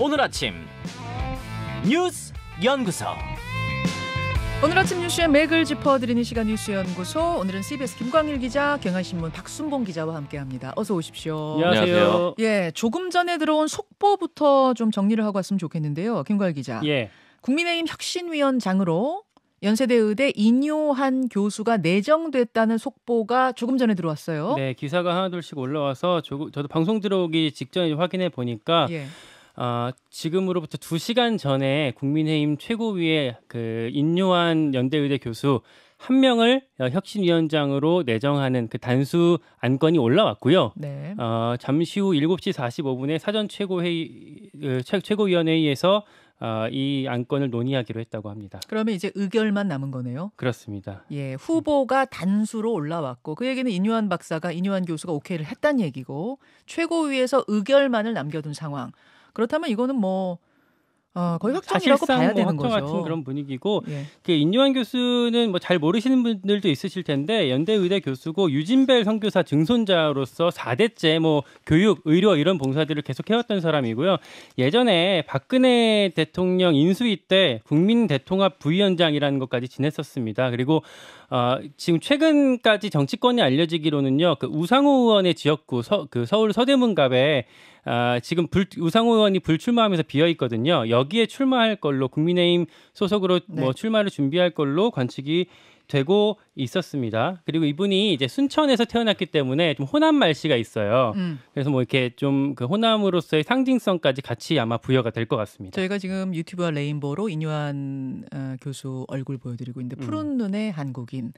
오늘 아침 뉴스 연구소. 오늘 아침 뉴스의 맥을 짚어드리는 시간 뉴스 연구소. 오늘은 CBS 김광일 기자, 경향신문 박순봉 기자와 함께합니다. 어서 오십시오. 안녕하세요. 예, 조금 전에 들어온 속보부터 좀 정리를 하고 왔으면 좋겠는데요. 김광일 기자. 예. 국민의힘 혁신위원장으로 연세대 의대 인요한 교수가 내정됐다는 속보가 조금 전에 들어왔어요. 네, 기사가 하나둘씩 올라와서 저도 방송 들어오기 직전에 확인해 보니까 예. 어, 지금으로부터 2시간 전에 국민의힘 최고위의그 인요한 연대의대 교수 한 명을 어, 혁신위원장으로 내정하는 그 단수 안건이 올라왔고요. 네. 어, 잠시 후 7시 45분에 사전 최고회의 그 최고위원회의에서 최 어, 이 안건을 논의하기로 했다고 합니다. 그러면 이제 의결만 남은 거네요. 그렇습니다. 예, 후보가 단수로 올라왔고 그 얘기는 인유한 박사가 인유한 교수가 오케이를 했다는 얘기고 최고위에서 의결만을 남겨둔 상황. 그렇다면 이거는 뭐 어, 거의 뭐 확정이라고 봐야 뭐 되는 확정 거죠. 같은 그런 분위기고 예. 그 인요한 교수는 뭐 잘 모르시는 분들도 있으실 텐데 연대 의대 교수고 유진벨 선교사 증손자로서 4대째 뭐 교육, 의료 이런 봉사들을 계속 해왔던 사람이고요. 예전에 박근혜 대통령 인수위 때 국민 대통합 부위원장이라는 것까지 지냈었습니다. 그리고 어, 지금 최근까지 정치권이 알려지기로는요, 그 우상호 의원의 지역구 서, 그 서울 서대문갑에 아, 지금 불, 우상호 의원이 불출마하면서 비어 있거든요. 여기에 출마할 걸로 국민의힘 소속으로 뭐 네. 뭐 출마를 준비할 걸로 관측이 되고 있었습니다. 그리고 이분이 이제 순천에서 태어났기 때문에 좀 호남 말씨가 있어요. 음. 그래서 뭐 이렇게 좀그 호남으로서의 상징성까지 같이 아마 부여가 될 것 같습니다. 저희가 지금 유튜브와 레인보로 인유한 어, 교수 얼굴 보여드리고 있는데 음. 푸른 음. 눈의 한국인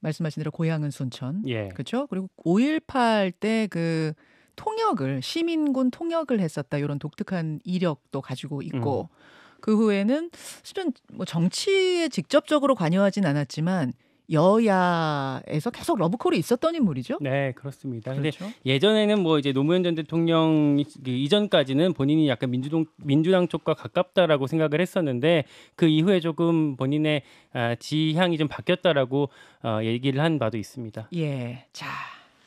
말씀하신 대로 고향은 순천, 예. 그렇죠? 그리고 5.18 때 그 통역을 시민군 통역을 했었다 이런 독특한 이력도 가지고 있고. 음. 그 후에는 수은뭐 정치에 직접적으로 관여하진 않았지만 여야에서 계속 러브콜이 있었던 인물이죠. 네, 그렇습니다. 그런데 그렇 예전에는 뭐 이제 노무현 전 대통령 그 이전까지는 본인이 약간 민주동, 민주당 쪽과 가깝다라고 생각을 했었는데 그 이후에 조금 본인의 아, 지향이 좀 바뀌었다라고 어, 얘기를 한 바도 있습니다. 예, 자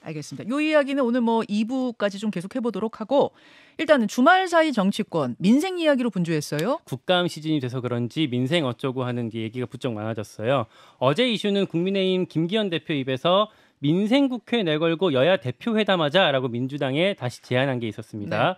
알겠습니다. 요 이야기는 오늘 뭐 2부까지 좀 계속 해보도록 하고 일단은 주말 사이 정치권 민생 이야기로 분주했어요. 국감 시즌이 돼서 그런지 민생 어쩌고 하는 얘기가 부쩍 많아졌어요. 어제 이슈는 국민의힘 김기현 대표 입에서 민생 국회 내걸고 여야 대표 회담하자라고 민주당에 다시 제안한 게 있었습니다. 네.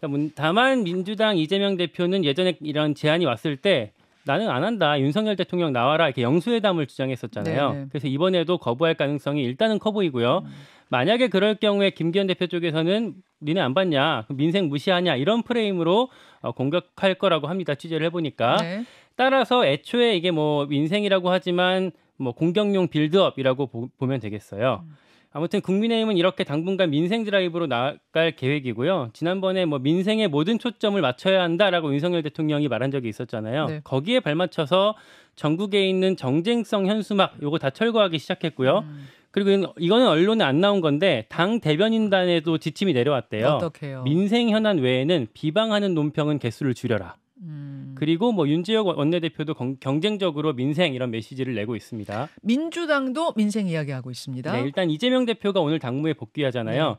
그러니까 다만 민주당 이재명 대표는 예전에 이런 제안이 왔을 때 나는 안 한다. 윤석열 대통령 나와라. 이렇게 영수회담을 주장했었잖아요. 네 그래서 이번에도 거부할 가능성이 일단은 커 보이고요. 음. 만약에 그럴 경우에 김기현 대표 쪽에서는 니네 안 봤냐, 민생 무시하냐 이런 프레임으로 어, 공격할 거라고 합니다. 취재를 해보니까 네. 따라서 애초에 이게 뭐 민생이라고 하지만 뭐 공격용 빌드업이라고 보, 면 되겠어요. 음. 아무튼 국민의힘은 이렇게 당분간 민생 드라이브로 나갈 계획이고요. 지난번에 뭐 민생의 모든 초점을 맞춰야 한다라고 윤석열 대통령이 말한 적이 있었잖아요. 네. 거기에 발맞춰서 전국에 있는 정쟁성 현수막 요거 다 철거하기 시작했고요. 음. 그리고 이거는 언론에 안 나온 건데 당 대변인단에도 지침이 내려왔대요. 어떻게요? 민생 현안 외에는 비방하는 논평은 개수를 줄여라. 음. 그리고 뭐 윤지혁 원내대표도 경쟁적으로 민생 이런 메시지를 내고 있습니다. 민주당도 민생 이야기하고 있습니다. 네, 일단 이재명 대표가 오늘 당무에 복귀하잖아요. 네.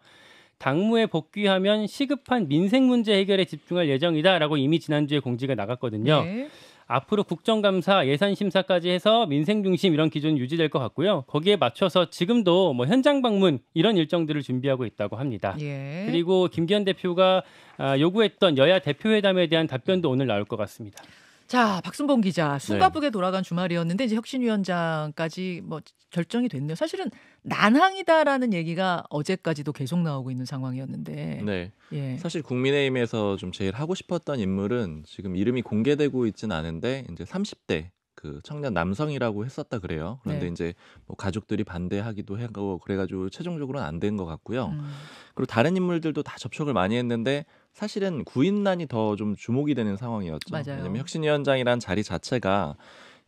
당무에 복귀하면 시급한 민생 문제 해결에 집중할 예정이다라고 이미 지난주에 공지가 나갔거든요. 네. 앞으로 국정감사 예산 심사까지 해서 민생 중심 이런 기준 유지될 것 같고요. 거기에 맞춰서 지금도 뭐 현장 방문 이런 일정들을 준비하고 있다고 합니다. 예. 그리고 김기현 대표가 아, 요구했던 여야 대표회담에 대한 답변도 오늘 나올 것 같습니다. 자, 박순봉 기자. 숨가쁘게 네. 돌아간 주말이었는데 이제 혁신위원장까지 뭐 결정이 됐네요. 사실은 난항이다라는 얘기가 어제까지도 계속 나오고 있는 상황이었는데. 네. 예. 사실 국민의힘에서 좀 제일 하고 싶었던 인물은 지금 이름이 공개되고 있진 않은데 이제 30대 그 청년 남성이라고 했었다 그래요. 그런데 네. 이제 뭐 가족들이 반대하기도 하고 그래가지고 최종적으로는 안 된 것 같고요. 음. 그리고 다른 인물들도 다 접촉을 많이 했는데 사실은 구인난이 더 좀 주목이 되는 상황이었죠. 맞아요. 왜냐면 혁신위원장이란 자리 자체가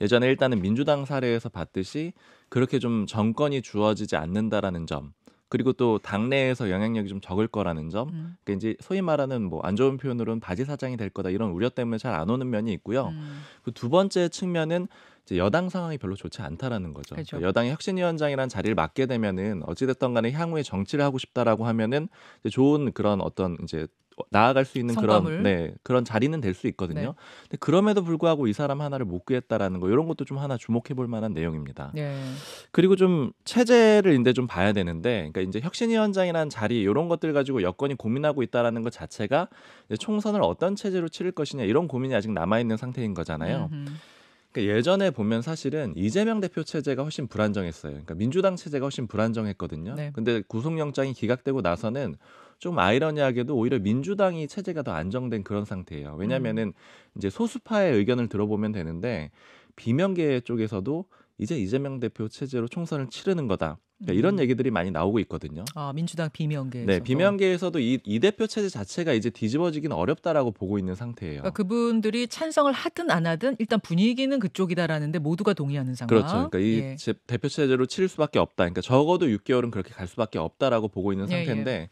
예전에 일단은 민주당 사례에서 봤듯이 그렇게 좀 정권이 주어지지 않는다라는 점 그리고 또 당내에서 영향력이 좀 적을 거라는 점 음. 그까 그러니까 이제 소위 말하는 뭐 안 좋은 표현으로는 바지 사장이 될 거다 이런 우려 때문에 잘 안 오는 면이 있고요 음. 그두 번째 측면은 이제 여당 상황이 별로 좋지 않다라는 거죠 그렇죠. 그 여당의 혁신위원장이란 자리를 맡게 되면은 어찌됐던 간에 향후에 정치를 하고 싶다라고 하면은 좋은 그런 어떤 이제 나아갈 수 있는 성감을. 그런 네 그런 자리는 될 수 있거든요. 네. 근데 그럼에도 불구하고 이 사람 하나를 못 구했다라는 거 이런 것도 좀 하나 주목해 볼 만한 내용입니다. 네. 그리고 좀 체제를 이제 좀 봐야 되는데 그러니까 이제 혁신위원장이라는 자리 이런 것들 가지고 여건이 고민하고 있다라는 것 자체가 총선을 어떤 체제로 치를 것이냐 이런 고민이 아직 남아 있는 상태인 거잖아요. 음흠. 그니까 예전에 보면 사실은 이재명 대표 체제가 훨씬 불안정했어요. 그러니까 민주당 체제가 훨씬 불안정했거든요. 네. 근데 구속영장이 기각되고 나서는 좀 아이러니하게도 오히려 민주당이 체제가 더 안정된 그런 상태예요. 왜냐면은 음. 이제 소수파의 의견을 들어보면 되는데 비명계 쪽에서도 이제 이재명 대표 체제로 총선을 치르는 거다. 그러니까 이런 음. 얘기들이 많이 나오고 있거든요. 아 민주당 비명계. 네 비명계에서도 이, 이 대표 체제 자체가 이제 뒤집어지긴 어렵다라고 보고 있는 상태예요. 그러니까 그분들이 찬성을 하든 안 하든 일단 분위기는 그쪽이다라는데 모두가 동의하는 상황. 그렇죠. 그러니까 이 예. 대표 체제로 치를 수밖에 없다. 그러니까 적어도 6개월은 그렇게 갈 수밖에 없다라고 보고 있는 상태인데. 예, 예.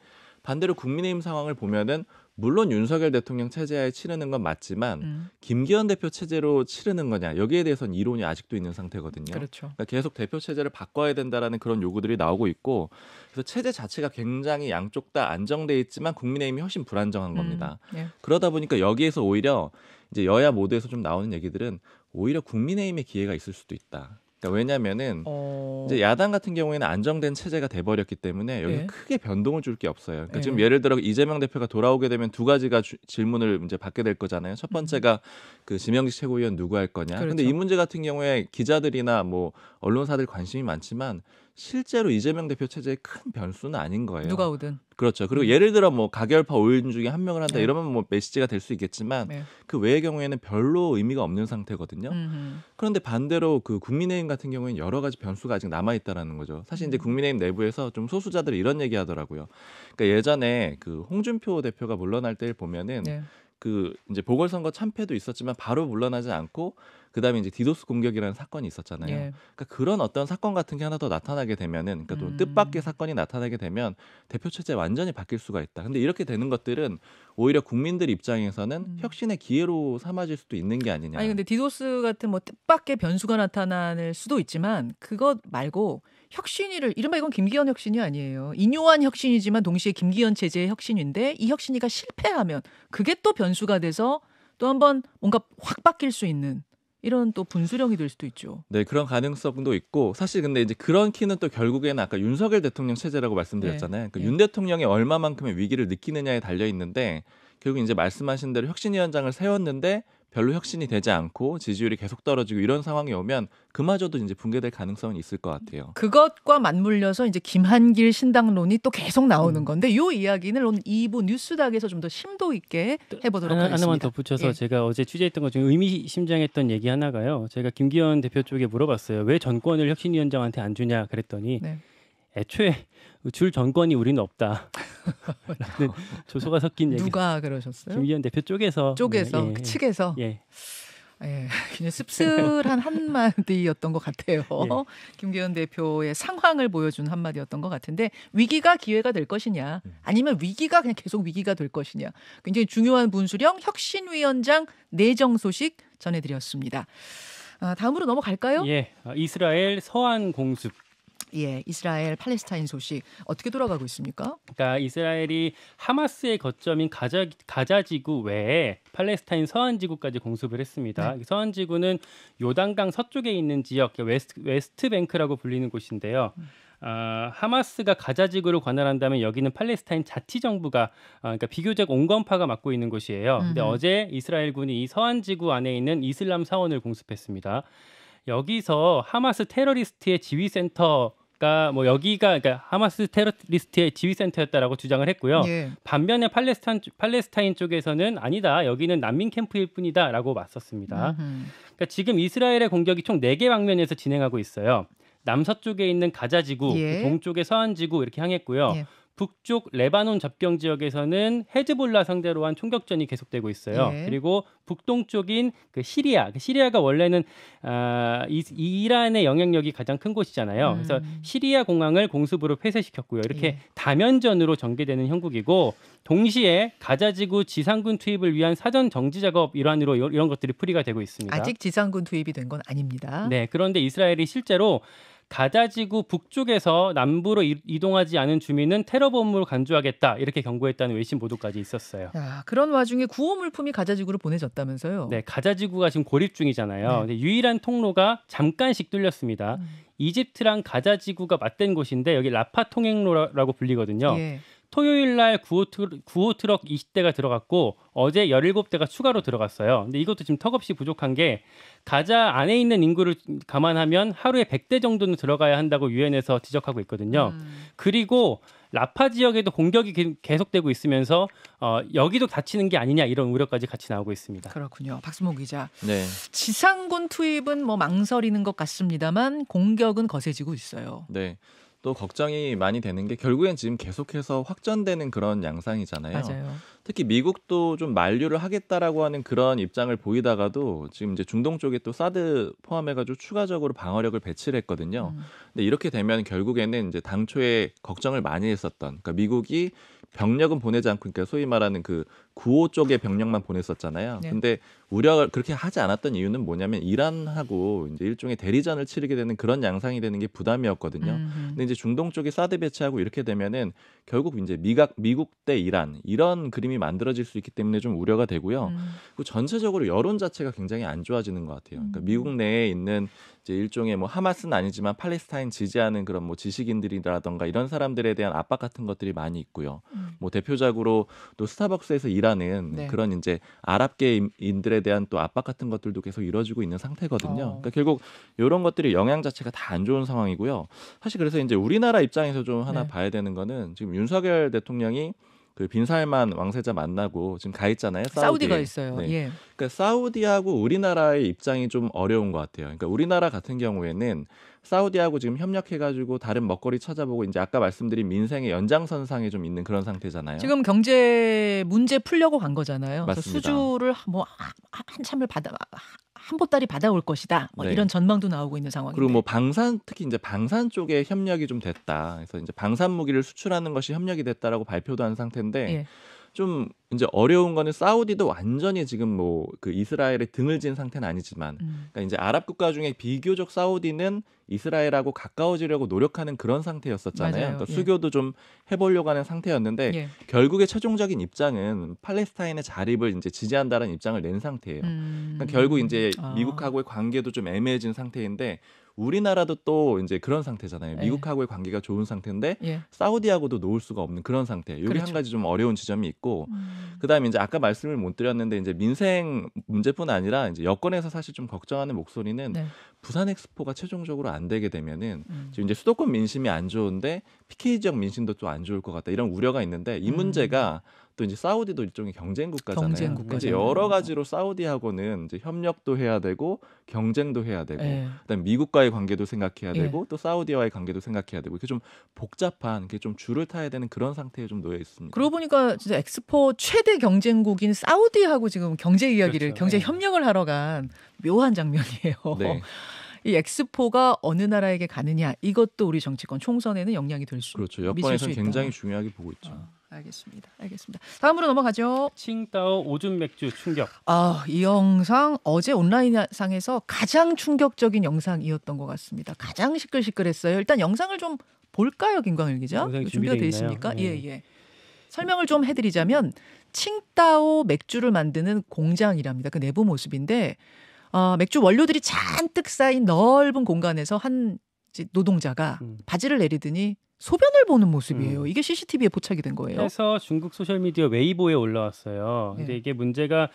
반대로 국민의힘 상황을 보면은 물론 윤석열 대통령 체제하에 치르는 건 맞지만 음. 김기현 대표 체제로 치르는 거냐 여기에 대해서는 이론이 아직도 있는 상태거든요. 그렇죠. 그러니까 계속 대표 체제를 바꿔야 된다라는 그런 요구들이 나오고 있고 그래서 체제 자체가 굉장히 양쪽 다 안정돼 있지만 국민의힘이 훨씬 불안정한 음. 겁니다. 음. 예. 그러다 보니까 여기에서 오히려 이제 여야 모두에서 좀 나오는 얘기들은 오히려 국민의힘의 기회가 있을 수도 있다. 그러니까 왜냐면은 어... 이제 야당 같은 경우에는 안정된 체제가 돼버렸기 때문에 여기 예. 크게 변동을 줄 게 없어요. 그러니까 예. 지금 예를 들어 이재명 대표가 돌아오게 되면 두 가지가 주, 질문을 이제 받게 될 거잖아요. 첫 음. 번째가 그 지명직 최고위원 누구 할 거냐. 그렇죠. 근데 이 문제 같은 경우에 기자들이나 뭐 언론사들 관심이 많지만 실제로 이재명 대표 체제의 큰 변수는 아닌 거예요. 누가 오든. 그렇죠. 그리고 음. 예를 들어 뭐 가결파 5인 중에 한 명을 한다 네. 이러면 뭐 메시지가 될 수 있겠지만 네. 그 외의 경우에는 별로 의미가 없는 상태거든요. 음흠. 그런데 반대로 그 국민의힘 같은 경우에는 여러 가지 변수가 아직 남아 있다라는 거죠. 사실 이제 음. 국민의힘 내부에서 좀 소수자들이 이런 얘기 하더라고요. 그러니까 예전에 그 홍준표 대표가 물러날 때를 보면은 네. 그 이제 보궐선거 참패도 있었지만 바로 물러나지 않고 그다음에 이제 디도스 공격이라는 사건이 있었잖아요. 예. 그러니까 그런 어떤 사건 같은 게 하나 더 나타나게 되면은 그러니까 또 음. 뜻밖의 사건이 나타나게 되면 대표 체제 완전히 바뀔 수가 있다. 근데 이렇게 되는 것들은 오히려 국민들 입장에서는 음. 혁신의 기회로 삼아질 수도 있는 게 아니냐. 아니 근데 디도스 같은 뭐 뜻밖의 변수가 나타날 수도 있지만 그것 말고 혁신이를 이른바 이건 김기현 혁신이 아니에요. 인요한 혁신이지만 동시에 김기현 체제의 혁신인데 이 혁신이가 실패하면 그게 또 변수가 돼서 또 한번 뭔가 확 바뀔 수 있는 이런 또 분수령이 될 수도 있죠. 네, 그런 가능성도 있고 사실 근데 이제 그런 키는 또 결국에는 아까 윤석열 대통령 체제라고 말씀드렸잖아요. 네. 그윤 그러니까 네. 대통령이 얼마만큼의 위기를 느끼느냐에 달려 있는데 결국 이제 말씀하신 대로 혁신위원장을 세웠는데 별로 혁신이 되지 않고 지지율이 계속 떨어지고 이런 상황이 오면 그마저도 이제 붕괴될 가능성은 있을 것 같아요. 그것과 맞물려서 이제 김한길 신당론이 또 계속 나오는 음. 건데 요 이야기는 오늘 이부 뉴스닥에서 좀 더 심도 있게 해보도록 하나, 하겠습니다. 하나만 덧붙여서 예. 제가 어제 취재했던 것 중에 의미심장했던 얘기 하나가요. 제가 김기현 대표 쪽에 물어봤어요. 왜 전권을 혁신위원장한테 안 주냐 그랬더니 네. 애초에 줄 정권이 우리는 없다. 라는 조소가 섞인 얘기. 누가 그러셨어요? 김기현 대표 쪽에서. 쪽에서 네, 예, 그 측에서. 예. 예, 굉장 씁쓸한 한마디였던 것 같아요. 예. 김기현 대표의 상황을 보여준 한마디였던 것 같은데 위기가 기회가 될 것이냐, 음. 아니면 위기가 그냥 계속 위기가 될 것이냐. 굉장히 중요한 분수령 혁신위원장 내정 소식 전해드렸습니다. 아, 다음으로 넘어갈까요? 예, 아, 이스라엘 서한 공습 예, 이스라엘 팔레스타인 소식 어떻게 돌아가고 있습니까? 그러니까 이스라엘이 하마스의 거점인 가자 가자지구 외에 팔레스타인 서안지구까지 공습을 했습니다. 네. 서안지구는 요단강 서쪽에 있는 지역 그러니까 웨스트, 웨스트뱅크라고 불리는 곳인데요. 음. 어, 하마스가 가자지구를 관할한다면 여기는 팔레스타인 자치 정부가 아, 그러니까 비교적 온건파가 맡고 있는 곳이에요. 근데 음 어제 이스라엘군이 이 서안 지구 안에 있는 이슬람 사원을 공습했습니다. 여기서 하마스 테러리스트의 지휘센터 가뭐 그러니까 여기가 그러니까 하마스 테러리스트의 지휘센터였다라고 주장을 했고요. 예. 반면에 팔레스타인, 팔레스타인 쪽에서는 아니다. 여기는 난민 캠프일 뿐이다라고 맞섰습니다. 그러니까 지금 이스라엘의 공격이 총 네 개 방면에서 진행하고 있어요. 남서쪽에 있는 가자 지구, 예. 동쪽의 서한 지구 이렇게 향했고요. 예. 북쪽 레바논 접경 지역에서는 헤즈볼라 상대로 한 총격전이 계속되고 있어요. 예. 그리고 북동쪽인 그 시리아, 그 시리아가 원래는 아, 이, 이란의 영향력이 가장 큰 곳이잖아요. 음. 그래서 시리아 공항을 공습으로 폐쇄시켰고요. 이렇게 예. 다면전으로 전개되는 형국이고 동시에 가자지구 지상군 투입을 위한 사전 정지 작업 일환으로 이런 것들이 풀이가 되고 있습니다. 아직 지상군 투입이 된 건 아닙니다. 네, 그런데 이스라엘이 실제로 가자지구 북쪽에서 남부로 이동하지 않은 주민은 테러범으로 간주하겠다 이렇게 경고했다는 외신 보도까지 있었어요. 야, 그런 와중에 구호 물품이 가자지구로 보내졌다면서요? 네, 가자지구가 지금 고립 중이잖아요. 네. 유일한 통로가 잠깐씩 뚫렸습니다. 음. 이집트랑 가자지구가 맞댄 곳인데 여기 라파 통행로라고 불리거든요. 예. 토요일 날 9호, 9호 트럭 20대가 들어갔고 어제 17대가 추가로 들어갔어요. 근데 이것도 지금 턱없이 부족한 게 가자 안에 있는 인구를 감안하면 하루에 100대 정도는 들어가야 한다고 유엔에서 지적하고 있거든요. 음. 그리고 라파 지역에도 공격이 계속되고 있으면서 어, 여기도 다치는 게 아니냐 이런 우려까지 같이 나오고 있습니다. 그렇군요. 박수목 기자. 네. 지상군 투입은 뭐 망설이는 것 같습니다만 공격은 거세지고 있어요. 네. 또 걱정이 많이 되는 게 결국엔 지금 계속해서 확전되는 그런 양상이잖아요. 맞아요. 특히 미국도 좀 만류를 하겠다라고 하는 그런 입장을 보이다가도 지금 이제 중동 쪽에 또 사드 포함해가지고 추가적으로 방어력을 배치를 했거든요. 음. 근데 이렇게 되면 결국에는 이제 당초에 걱정을 많이 했었던 그러니까 미국이 병력은 보내지 않고 그러니까 소위 말하는 그 구호 쪽에 병력만 보냈었잖아요. 네. 근데 우려 그렇게 하지 않았던 이유는 뭐냐면 이란하고 이제 일종의 대리전을 치르게 되는 그런 양상이 되는 게 부담이었거든요. 음흠. 근데 이제 중동 쪽에 사드 배치하고 이렇게 되면은 결국 이제 미각 미국 대 이란 이런 그림이 만들어질 수 있기 때문에 좀 우려가 되고요. 음. 그 전체적으로 여론 자체가 굉장히 안 좋아지는 것 같아요. 그러니까 음. 미국 내에 있는 이제 일종의 뭐 하마스는 아니지만 팔레스타인 지지하는 그런 뭐 지식인들이라던가 이런 사람들에 대한 압박 같은 것들이 많이 있고요. 음. 뭐 대표적으로 또 스타벅스에서 일하는 네. 그런 이제 아랍계인들에 대한 또 압박 같은 것들도 계속 이루어지고 있는 상태거든요. 어. 그러니까 결국 이런 것들이 영향 자체가 다 안 좋은 상황이고요. 사실 그래서 이제 우리나라 입장에서 좀 하나 네. 봐야 되는 거는 지금 윤석열 대통령이 그 빈살만 왕세자 만나고 지금 가 있잖아요. 사우디. 가 있어요. 네. 예. 그러니까 사우디하고 우리나라의 입장이 좀 어려운 것 같아요. 그러니까 우리나라 같은 경우에는 사우디하고 지금 협력해가지고 다른 먹거리 찾아보고 이제 아까 말씀드린 민생의 연장선상에 좀 있는 그런 상태잖아요. 지금 경제 문제 풀려고 간 거잖아요. 맞습니다. 수주를 뭐 아, 아, 한참을 받아 한 보따리 받아올 것이다. 뭐 네. 이런 전망도 나오고 있는 상황입니다. 그리고 뭐 방산 특히 이제 방산 쪽에 협력이 좀 됐다. 그래서 이제 방산 무기를 수출하는 것이 협력이 됐다라고 발표도 한 상태인데 예. 좀 이제 어려운 거는 사우디도 완전히 지금 뭐 그 이스라엘의 등을 진 상태는 아니지만 음. 그러니까 이제 아랍 국가 중에 비교적 사우디는 이스라엘하고 가까워지려고 노력하는 그런 상태였었잖아요. 그러니까 예. 수교도 좀 해보려고 하는 상태였는데 예. 결국에 최종적인 입장은 팔레스타인의 자립을 이제 지지한다는 입장을 낸 상태예요. 음. 그러니까 결국 이제 아. 미국하고의 관계도 좀 애매해진 상태인데 우리나라도 또 이제 그런 상태잖아요. 네. 미국하고의 관계가 좋은 상태인데 예. 사우디하고도 놓을 수가 없는 그런 상태. 여기 그렇죠. 한 가지 좀 어려운 지점이 있고 음. 그다음에 이제 아까 말씀을 못 드렸는데 이제 민생 문제뿐 아니라 이제 여권에서 사실 좀 걱정하는 목소리는 네. 부산 엑스포가 최종적으로 안 되게 되면은 음. 지금 이제 수도권 민심이 안 좋은데 PK 지역 민심도 좀안 좋을 것 같다 이런 우려가 있는데 이 음. 문제가 또 이제 사우디도 일종의 경쟁 국가잖아요. 경쟁 국가잖아요. 이제 여러 그렇죠. 가지로 사우디하고는 이제 협력도 해야 되고 경쟁도 해야 되고 예. 그다음 미국과의 관계도 생각해야 예. 되고 또 사우디와의 관계도 생각해야 되고 이게 좀 복잡한 이게 좀 줄을 타야 되는 그런 상태에 좀 놓여 있습니다. 그러고 보니까 진짜 엑스포 최대 경쟁국인 사우디하고 지금 경제 이야기를 그렇죠. 경제 예. 협력을 하러 간 묘한 장면이에요. 네. 이 엑스포가 어느 나라에게 가느냐 이것도 우리 정치권 총선에는 영향이 될수 그렇죠. 여권에서 굉장히 중요하게 보고 있죠. 아, 알겠습니다. 알겠습니다. 다음으로 넘어가죠. 칭다오 오줌 맥주 충격. 아, 이 영상 어제 온라인상에서 가장 충격적인 영상이었던 것 같습니다. 가장 시끌시끌했어요. 일단 영상을 좀 볼까요, 김광일 기자? 준비가 돼 있습니까? 네. 예, 예. 설명을 좀 해드리자면 칭다오 맥주를 만드는 공장이랍니다. 그 내부 모습인데 어, 맥주 원료들이 잔뜩 쌓인 넓은 공간에서 한 노동자가 음. 바지를 내리더니 소변을 보는 모습이에요. 음. 이게 CCTV에 포착이 된 거예요. 그래서 중국 소셜 미디어 웨이보에 올라왔어요. 네. 근데 이게 문제가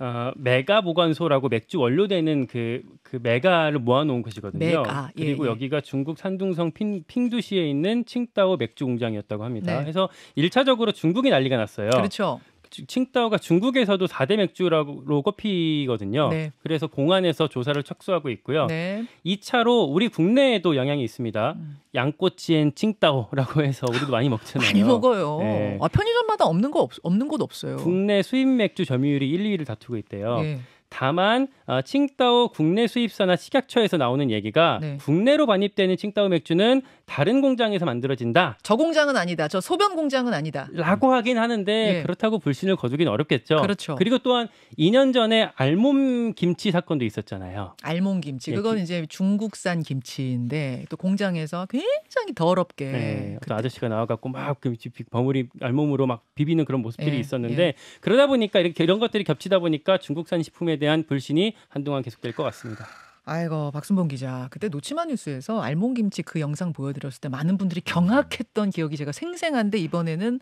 어, 메가 보관소라고 맥주 원료되는 그, 그 메가를 모아놓은 것이거든요 메가, 예, 그리고 예. 여기가 중국 산둥성 핑, 핑두시에 있는 칭따오 맥주 공장이었다고 합니다. 네. 그래서 일차적으로 중국이 난리가 났어요. 그렇죠. 칭따오가 중국에서도 4대 맥주라고 꼽히거든요. 네. 그래서 공안에서 조사를 척수하고 있고요. 네. 2차로 우리 국내에도 영향이 있습니다. 음. 양꼬치엔 칭따오라고 해서 우리도 많이 먹잖아요. 많이 먹어요. 네. 아, 편의점마다 없는 거 없, 없는 곳 없어요. 국내 수입 맥주 점유율이 1, 2위를 다투고 있대요. 네. 다만 어, 칭따오 국내 수입사나 식약처에서 나오는 얘기가 네. 국내로 반입되는 칭따오 맥주는 다른 공장에서 만들어진다. 저 공장은 아니다. 저 소변 공장은 아니다. 라고 하긴 하는데 예. 그렇다고 불신을 거두긴 어렵겠죠. 그렇죠. 그리고 또한 2년 전에 알몸 김치 사건도 있었잖아요. 알몸 김치. 예. 그건 이제 중국산 김치인데 또 공장에서 굉장히 더럽게 예, 그또 아저씨가 나와 갖고 막 김치 버무리 알몸으로 막 비비는 그런 모습들이 예. 있었는데 예. 그러다 보니까 이렇게 이런 것들이 겹치다 보니까 중국산 식품에 대한 불신이 한동안 계속될 것 같습니다. 아이고 박순봉 기자 그때 노치마 뉴스에서 알몸김치 그 영상 보여드렸을 때 많은 분들이 경악했던 기억이 제가 생생한데 이번에는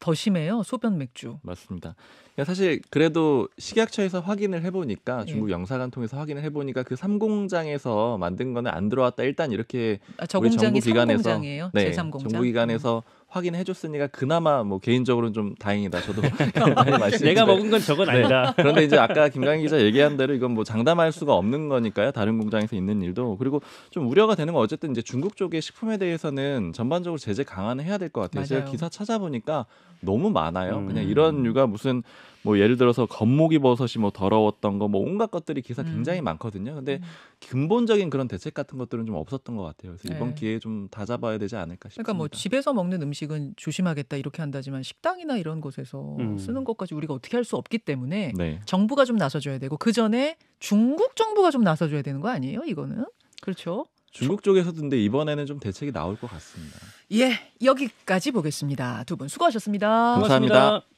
더 심해요 소변 맥주. 맞습니다. 그러니까 사실 그래도 식약처에서 확인을 해보니까 예. 중국 영사관 통해서 확인을 해보니까 그 삼공장에서 만든 거는 안 들어왔다. 일단 이렇게 아, 우리 정부 기관에서 네, 제3공장? 정부 기관에서 음. 확인해줬으니까 그나마 뭐 개인적으로는 좀 다행이다. 저도 내가 먹은 건 저건 아니다. 네. 그런데 이제 아까 김강희 기자 얘기한 대로 이건 뭐 장담할 수가 없는 거니까요. 다른 공장에서 있는 일도 그리고 좀 우려가 되는 건 어쨌든 이제 중국 쪽의 식품에 대해서는 전반적으로 제재 강화는 해야 될 것 같아요. 맞아요. 제가 기사 찾아보니까 너무 많아요. 음. 그냥 이런 유가 무슨 뭐 예를 들어서 겉목이 버섯이 뭐 더러웠던 거 뭐 온갖 것들이 기사 음. 굉장히 음. 많거든요. 근데 음. 근본적인 그런 대책 같은 것들은 좀 없었던 것 같아요. 그래서 네. 이번 기회에 좀 다잡아야 되지 않을까 싶습니다. 그러니까 뭐 집에서 먹는 음식은 조심하겠다 이렇게 한다지만 식당이나 이런 곳에서 음. 쓰는 것까지 우리가 어떻게 할 수 없기 때문에 네. 정부가 좀 나서줘야 되고 그 전에 중국 정부가 좀 나서줘야 되는 거 아니에요? 이거는 그렇죠. 중국 쪽에서도 근데 이번에는 좀 대책이 나올 것 같습니다. 예, 여기까지 보겠습니다. 두 분 수고하셨습니다. 감사합니다. 고맙습니다.